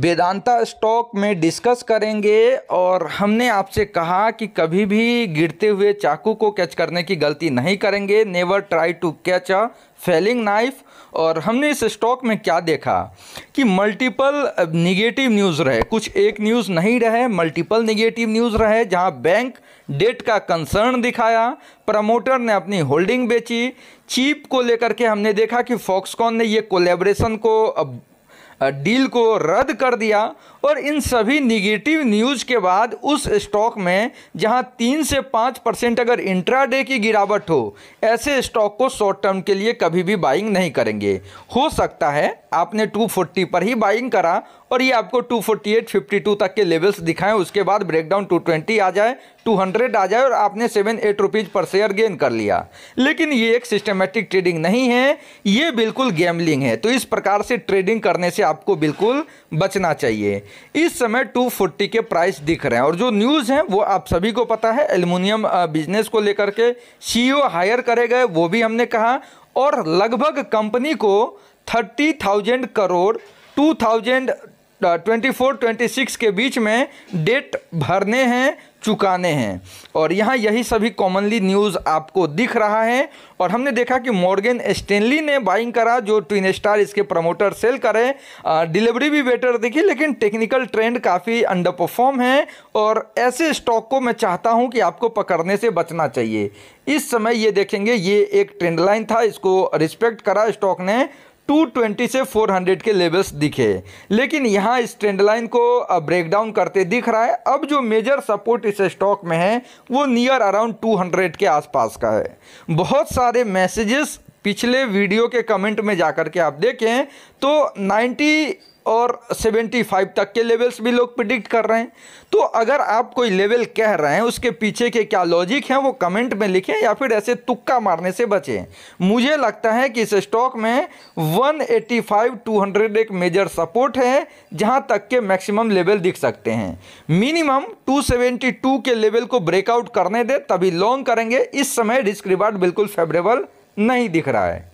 Vedanta stock में discuss करेंगे और हमने आपसे कहा कि कभी भी गिरते हुए चाकू को कैच करने की गलती नहीं करेंगे never try to catch a falling knife और हमने इस स्टॉक में क्या देखा कि मल्टीपल निगेटिव न्यूज़ रहे कुछ एक न्यूज़ नहीं रहे मल्टीपल निगेटिव न्यूज़ रहे जहां बैंक डेट का कंसर्न दिखाया प्रमोटर ने अपनी होल्डिंग बेची चीप को लेकर के हमने देखा कि फॉक्सकॉन ने ये कोलेब्रेशन को डील को रद्द कर दिया और इन सभी निगेटिव न्यूज़ के बाद उस स्टॉक में जहां तीन से पाँच परसेंट अगर इंट्राडे की गिरावट हो ऐसे स्टॉक को शॉर्ट टर्म के लिए कभी भी बाइंग नहीं करेंगे हो सकता है आपने 240 पर ही बाइंग करा और ये आपको 248, 52 तक के लेवल्स दिखाएं उसके बाद ब्रेकडाउन 220 आ जाए 200 आ जाए और आपने सेवन एट रुपीज़ पर शेयर गेन कर लिया लेकिन ये एक सिस्टमेटिक ट्रेडिंग नहीं है ये बिल्कुल गैमलिंग है तो इस प्रकार से ट्रेडिंग करने से आपको बिल्कुल बचना चाहिए इस समय 240 के प्राइस दिख रहे हैं और जो न्यूज़ हैं वो आप सभी को पता है एल्युमिनियम बिजनेस को लेकर के सीईओ हायर e करे गए वो भी हमने कहा और लगभग कंपनी को thirty thousand crore two thousand twenty four twenty six के बीच में डेट भरने हैं चुकाने हैं और यहाँ यही सभी कॉमनली न्यूज़ आपको दिख रहा है और हमने देखा कि मॉर्गन स्टेनली ने बाइंग करा जो ट्विन स्टार इसके प्रमोटर सेल करे डिलीवरी भी बेटर दिखी लेकिन टेक्निकल ट्रेंड काफ़ी अंडर परफॉर्म है और ऐसे स्टॉक को मैं चाहता हूँ कि आपको पकड़ने से बचना चाहिए इस समय ये देखेंगे ये एक ट्रेंड लाइन था इसको रिस्पेक्ट करा स्टॉक ने 220 से 400 के लेवल्स दिखे लेकिन यहाँ इस ट्रेंड लाइन को ब्रेक डाउन करते दिख रहा है अब जो मेजर सपोर्ट इस स्टॉक में है वो नियर अराउंड 200 के आसपास का है बहुत सारे मैसेजेस पिछले वीडियो के कमेंट में जा कर के आप देखें तो 90 और 75 तक के लेवल्स भी लोग प्रिडिक्ट कर रहे हैं तो अगर आप कोई लेवल कह रहे हैं उसके पीछे के क्या लॉजिक हैं वो कमेंट में लिखें या फिर ऐसे तुक्का मारने से बचें मुझे लगता है कि इस स्टॉक में 185 हंड्रेड एक मेजर सपोर्ट है जहां तक के मैक्सिमम लेवल दिख सकते हैं मिनिमम 272 के लेवल को ब्रेकआउट करने दें तभी लॉन्ग करेंगे इस समय रिस्क रिवार्ड बिल्कुल फेवरेबल नहीं दिख रहा है